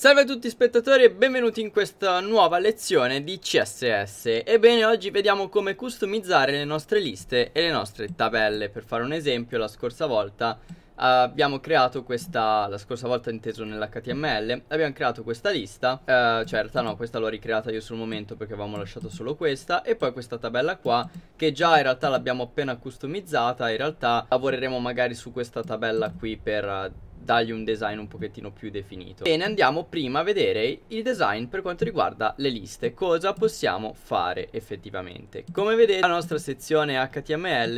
Salve a tutti spettatori e benvenuti in questa nuova lezione di CSS Ebbene oggi vediamo come customizzare le nostre liste e le nostre tabelle Per fare un esempio la scorsa volta abbiamo creato questa, la scorsa volta inteso nell'HTML Abbiamo creato questa lista, eh, certo no questa l'ho ricreata io sul momento perché avevamo lasciato solo questa E poi questa tabella qua che già in realtà l'abbiamo appena customizzata In realtà lavoreremo magari su questa tabella qui per eh, dargli un design un pochettino più definito. Bene, andiamo prima a vedere il design per quanto riguarda le liste, cosa possiamo fare effettivamente. Come vedete la nostra sezione HTML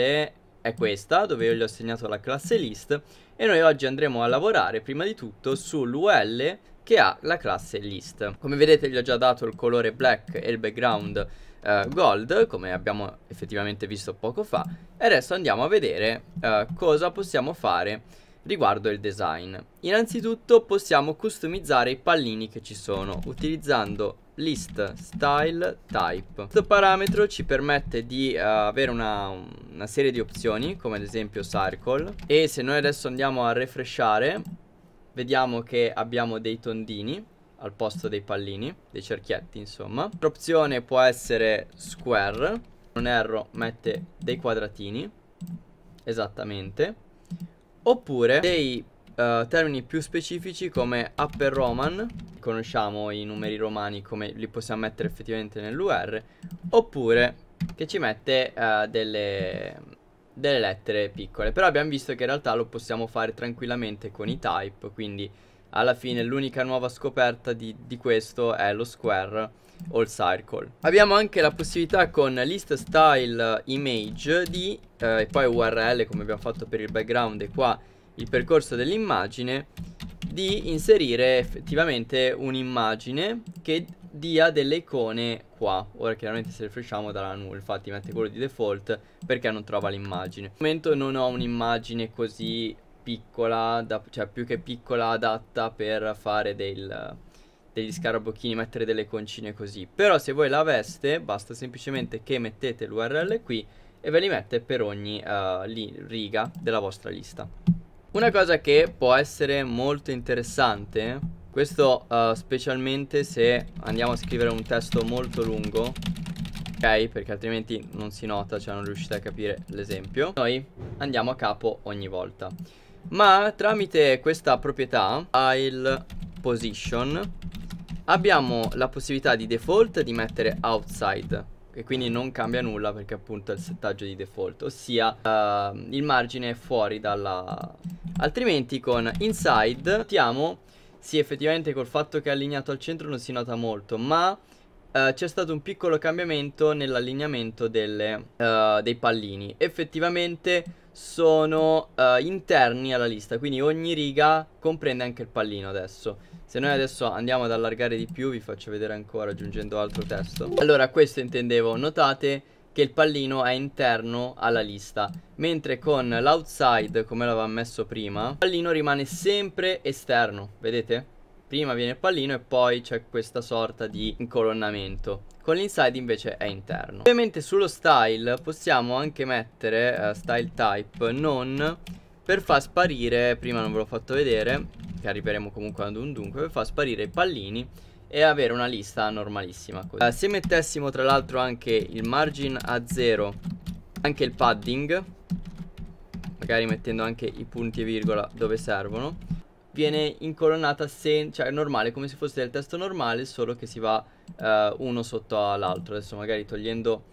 è questa dove io gli ho assegnato la classe list e noi oggi andremo a lavorare prima di tutto sull'UL che ha la classe list. Come vedete gli ho già dato il colore black e il background eh, gold come abbiamo effettivamente visto poco fa e adesso andiamo a vedere eh, cosa possiamo fare riguardo il design. Innanzitutto possiamo customizzare i pallini che ci sono utilizzando list style type questo parametro ci permette di uh, avere una, una, serie di opzioni come ad esempio circle e se noi adesso andiamo a refreshare vediamo che abbiamo dei tondini al posto dei pallini dei cerchietti insomma l'altra opzione può essere square non erro mette dei quadratini esattamente Oppure dei uh, termini più specifici come upper roman, conosciamo i numeri romani come li possiamo mettere effettivamente nell'UR, oppure che ci mette uh, delle, delle lettere piccole. Però abbiamo visto che in realtà lo possiamo fare tranquillamente con i type, quindi alla fine l'unica nuova scoperta di, di questo è lo square all circle abbiamo anche la possibilità con list style image di eh, e poi url come abbiamo fatto per il background e qua il percorso dell'immagine di inserire effettivamente un'immagine che dia delle icone qua ora chiaramente se rifresciamo dalla null infatti mette quello di default perché non trova l'immagine al momento non ho un'immagine così piccola da, cioè più che piccola adatta per fare del degli scarabocchini, mettere delle concine così. Però se voi l'aveste, basta semplicemente che mettete l'URL qui e ve li mette per ogni uh, li, riga della vostra lista. Una cosa che può essere molto interessante, questo uh, specialmente se andiamo a scrivere un testo molto lungo, ok? Perché altrimenti non si nota, cioè non riuscite a capire l'esempio. Noi andiamo a capo ogni volta. Ma tramite questa proprietà file position Abbiamo la possibilità di default di mettere outside e quindi non cambia nulla perché appunto è il settaggio di default, ossia uh, il margine è fuori dalla... Altrimenti con inside notiamo, sì effettivamente col fatto che è allineato al centro non si nota molto, ma uh, c'è stato un piccolo cambiamento nell'allineamento uh, dei pallini. Effettivamente sono uh, interni alla lista, quindi ogni riga comprende anche il pallino adesso. Se noi adesso andiamo ad allargare di più, vi faccio vedere ancora aggiungendo altro testo. Allora, questo intendevo, notate che il pallino è interno alla lista, mentre con l'outside, come l'avevamo messo prima, il pallino rimane sempre esterno, vedete? Prima viene il pallino e poi c'è questa sorta di incolonnamento con l'inside invece è interno ovviamente sullo style possiamo anche mettere uh, style type non per far sparire prima non ve l'ho fatto vedere che arriveremo comunque ad un dunque per far sparire i pallini e avere una lista normalissima uh, se mettessimo tra l'altro anche il margin a zero anche il padding magari mettendo anche i punti e virgola dove servono viene incolonnata cioè normale come se fosse del testo normale solo che si va eh, uno sotto all'altro. Adesso magari togliendo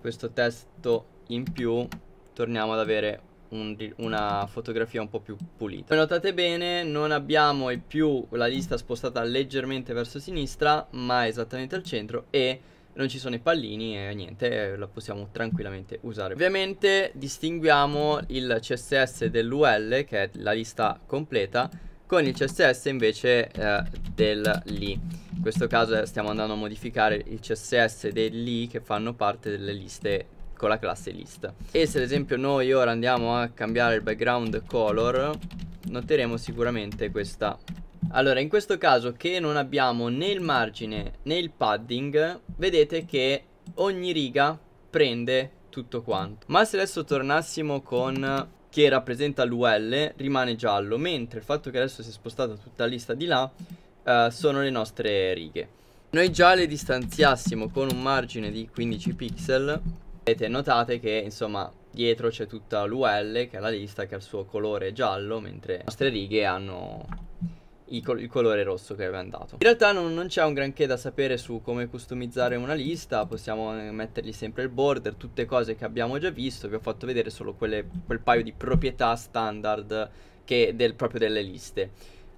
questo testo in più torniamo ad avere un, una fotografia un po' più pulita. Come notate bene non abbiamo più la lista spostata leggermente verso sinistra ma esattamente al centro e non ci sono i pallini e niente, eh, la possiamo tranquillamente usare. Ovviamente distinguiamo il CSS dell'UL che è la lista completa con il CSS invece eh, del li. In questo caso eh, stiamo andando a modificare il CSS del li che fanno parte delle liste con la classe list. E se ad esempio noi ora andiamo a cambiare il background color, noteremo sicuramente questa allora, in questo caso che non abbiamo né il margine né il padding, vedete che ogni riga prende tutto quanto. Ma se adesso tornassimo con che rappresenta l'UL rimane giallo, mentre il fatto che adesso si è spostata tutta la lista di là eh, sono le nostre righe. Noi già le distanziassimo con un margine di 15 pixel, vedete, notate che insomma dietro c'è tutta l'UL che è la lista che ha il suo colore giallo, mentre le nostre righe hanno col il colore rosso che avevamo dato. In realtà non, non c'è un granché da sapere su come customizzare una lista, possiamo eh, mettergli sempre il border, tutte cose che abbiamo già visto, vi ho fatto vedere solo quelle, quel paio di proprietà standard che del, proprio delle liste.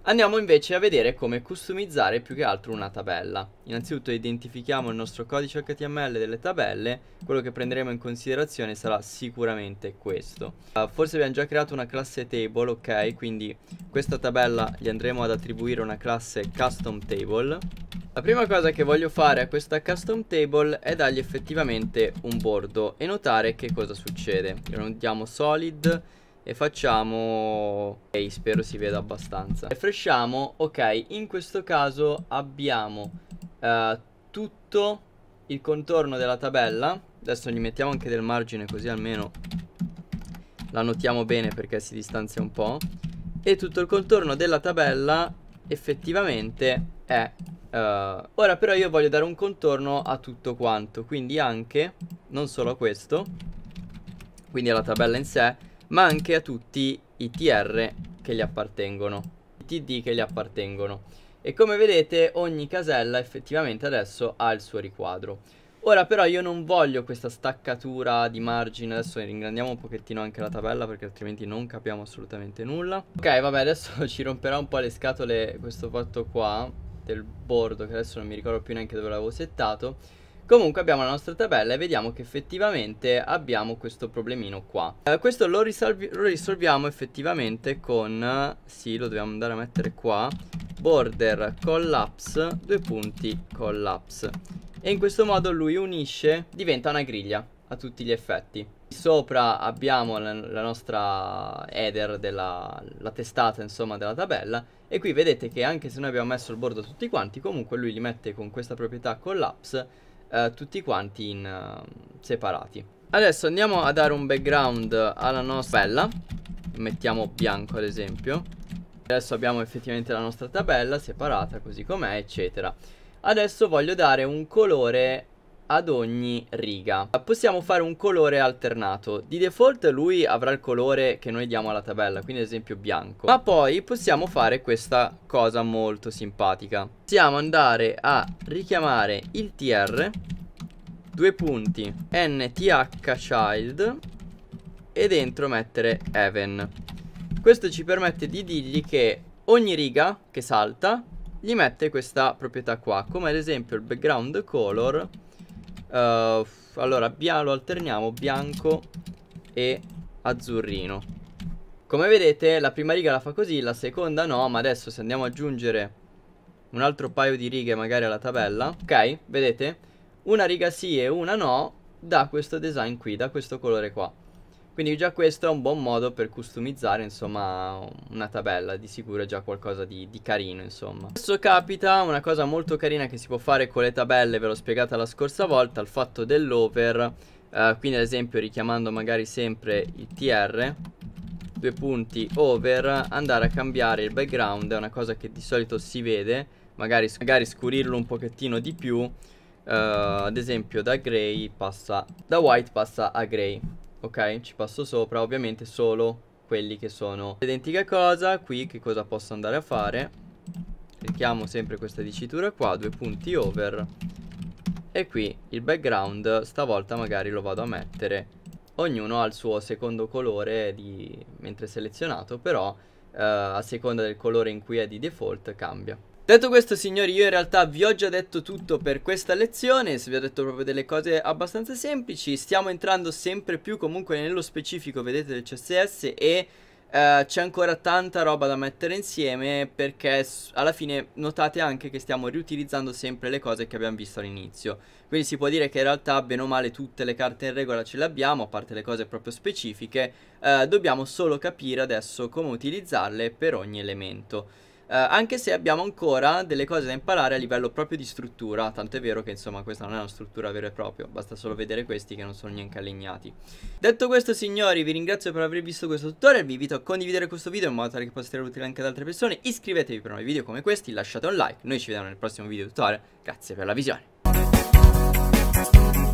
Andiamo invece a vedere come customizzare più che altro una tabella. Innanzitutto identifichiamo il nostro codice HTML delle tabelle, quello che prenderemo in considerazione sarà sicuramente questo. Uh, forse abbiamo già creato una classe table, ok, quindi questa tabella gli andremo ad attribuire una classe custom table. La prima cosa che voglio fare a questa custom table è dargli effettivamente un bordo e notare che cosa succede. Lo notiamo solid e facciamo ok spero si veda abbastanza Refresciamo, ok in questo caso abbiamo uh, tutto il contorno della tabella adesso gli mettiamo anche del margine così almeno la notiamo bene perché si distanzia un po' e tutto il contorno della tabella effettivamente è uh, ora però io voglio dare un contorno a tutto quanto quindi anche non solo a questo quindi alla tabella in sé ma anche a tutti i TR che gli appartengono, i TD che gli appartengono. E come vedete ogni casella effettivamente adesso ha il suo riquadro. Ora però io non voglio questa staccatura di margine, adesso ingrandiamo un pochettino anche la tabella perché altrimenti non capiamo assolutamente nulla. Ok vabbè adesso ci romperà un po' le scatole questo fatto qua del bordo che adesso non mi ricordo più neanche dove l'avevo settato Comunque abbiamo la nostra tabella e vediamo che effettivamente abbiamo questo problemino qua eh, Questo lo, lo, risolviamo effettivamente con, sì lo dobbiamo andare a mettere qua Border collapse, due punti collapse E in questo modo lui unisce, diventa una griglia a tutti gli effetti Sopra abbiamo la, la nostra header, della, la testata insomma della tabella E qui vedete che anche se noi abbiamo messo il bordo tutti quanti Comunque lui li mette con questa proprietà collapse eh, tutti quanti in uh, separati. Adesso andiamo a dare un background alla nostra tabella. Mettiamo bianco ad esempio. Adesso abbiamo effettivamente la nostra tabella separata così com'è, eccetera. Adesso voglio dare un colore ad ogni riga possiamo fare un colore alternato di default lui avrà il colore che noi diamo alla tabella quindi ad esempio bianco ma poi possiamo fare questa cosa molto simpatica possiamo andare a richiamare il tr due punti nth child e dentro mettere even questo ci permette di dirgli che ogni riga che salta gli mette questa proprietà qua come ad esempio il background color Uh, allora, lo alterniamo bianco e azzurrino. Come vedete, la prima riga la fa così, la seconda no, ma adesso se andiamo ad aggiungere un altro paio di righe magari alla tabella, ok? Vedete? Una riga sì e una no, da questo design qui, da questo colore qua. Quindi già questo è un buon modo per customizzare insomma una tabella, di sicuro è già qualcosa di, di, carino insomma. Adesso capita una cosa molto carina che si può fare con le tabelle, ve l'ho spiegata la scorsa volta, il fatto dell'over, eh, quindi ad esempio richiamando magari sempre il tr, due punti over, andare a cambiare il background, è una cosa che di solito si vede, magari, magari scurirlo un pochettino di più, eh, ad esempio da, passa, da white passa a grey ok? Ci passo sopra, ovviamente solo quelli che sono identica cosa, qui che cosa posso andare a fare? Clicchiamo sempre questa dicitura qua, due punti over e qui il background stavolta magari lo vado a mettere ognuno ha il suo secondo colore di... mentre selezionato però eh, a seconda del colore in cui è di default cambia. Detto questo signori io in realtà vi ho già detto tutto per questa lezione, vi ho detto proprio delle cose abbastanza semplici, stiamo entrando sempre più comunque nello specifico vedete del CSS e eh, c'è ancora tanta roba da mettere insieme perché alla fine notate anche che stiamo riutilizzando sempre le cose che abbiamo visto all'inizio. Quindi si può dire che in realtà bene o male tutte le carte in regola ce le abbiamo, a parte le cose proprio specifiche, uh, dobbiamo solo capire adesso come utilizzarle per ogni elemento eh, anche se abbiamo ancora delle cose da imparare a livello proprio di struttura, tanto è vero che insomma questa non è una struttura vera e propria, basta solo vedere questi che non sono neanche allignati. Detto questo signori vi ringrazio per aver visto questo tutorial, vi invito a condividere questo video in modo tale che possa essere utile anche ad altre persone, iscrivetevi per nuovi video come questi, lasciate un like, noi ci vediamo nel prossimo video tutorial, grazie per la visione.